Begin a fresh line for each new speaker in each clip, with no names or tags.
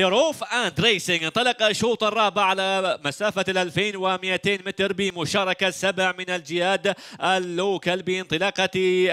off and racing انطلق الشوط الرابع على مسافة ال 2200 متر بمشاركة سبع من الجهاد اللوكل بانطلاقة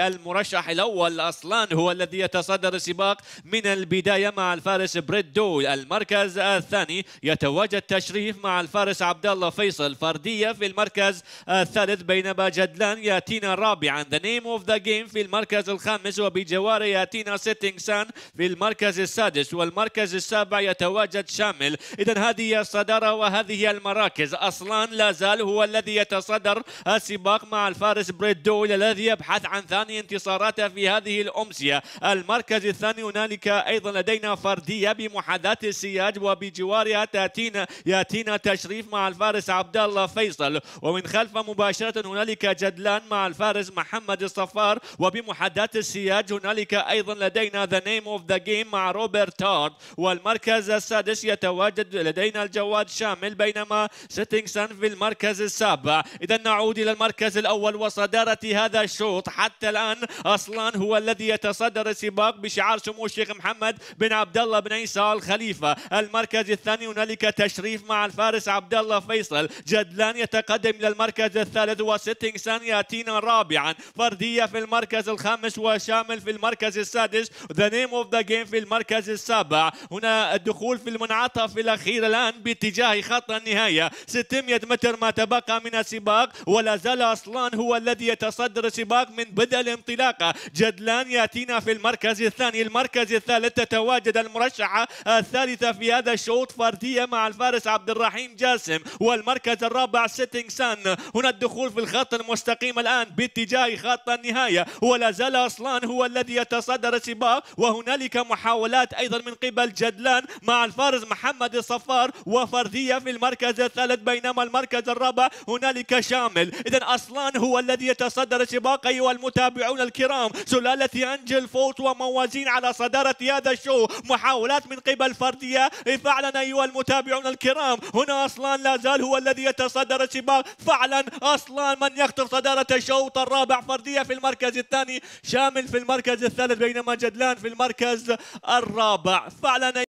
المرشح الأول أصلان هو الذي يتصدر السباق من البداية مع الفارس بريد دول المركز الثاني يتواجد تشريف مع الفارس عبد الله فيصل فردية في المركز الثالث بينما جدلان يأتينا رابعا ذا نيم اوف ذا جيم في المركز الخامس وبجواره يأتينا سيتينغ سان في المركز السادس والمركز السابع يتواجد شامل إذا هذه الصدارة وهذه المراكز أصلان لا زال هو الذي يتصدر السباق مع الفارس دويل الذي يبحث عن ثاني انتصاراته في هذه الأمسية المركز الثاني هنالك أيضا لدينا فردية بمحاذاة السياج وبجوارها تأتينا يأتينا تشريف مع الفارس عبد الله فيصل ومن خلفه مباشرة هنالك جدلان مع الفارس محمد الصفار وبمحاذاة السياج هنالك أيضا لدينا ذا نيم اوف ذا جيم مع روبرت تارد والمركز المركز السادس يتواجد لدينا الجواد شامل بينما سان في المركز السابع إذا نعود إلى المركز الأول وصدارة هذا الشوط حتى الآن أصلان هو الذي يتصدر السباق بشعار سمو الشيخ محمد بن عبد الله بن عيسى الخليفه المركز الثاني هنالك تشريف مع الفارس عبد الله فيصل جدلان يتقدم إلى المركز الثالث سان يأتينا رابعا فردية في المركز الخامس وشامل في المركز السادس ذا نيم اوف ذا جيم في المركز السابع هنا الدخول في المنعطف الأخير الآن باتجاه خط النهاية 600 متر ما تبقى من السباق ولا زال أصلان هو الذي يتصدر السباق من بدء الانطلاقة جدلان يأتينا في المركز الثاني المركز الثالث تتواجد المرشحة الثالثة في هذا الشوط فردية مع الفارس عبد الرحيم جاسم والمركز الرابع سيتنج سان هنا الدخول في الخط المستقيم الآن باتجاه خط النهاية ولا زال أصلان هو الذي يتصدر السباق وهنالك محاولات أيضا من قبل جدلان مع الفارز محمد الصفار وفردية في المركز الثالث بينما المركز الرابع هنالك شامل إذا أصلان هو الذي يتصدر سباق أيها المتابعون الكرام سلالة أنجل فوت وموازين على صدارة هذا الشو محاولات من قبل فردية فعلا أيها المتابعون الكرام هنا أصلان لا زال هو الذي يتصدر السباق فعلا أصلان من يخطف صدارة الشوط الرابع فردية في المركز الثاني شامل في المركز الثالث بينما جدلان في المركز الرابع فعلا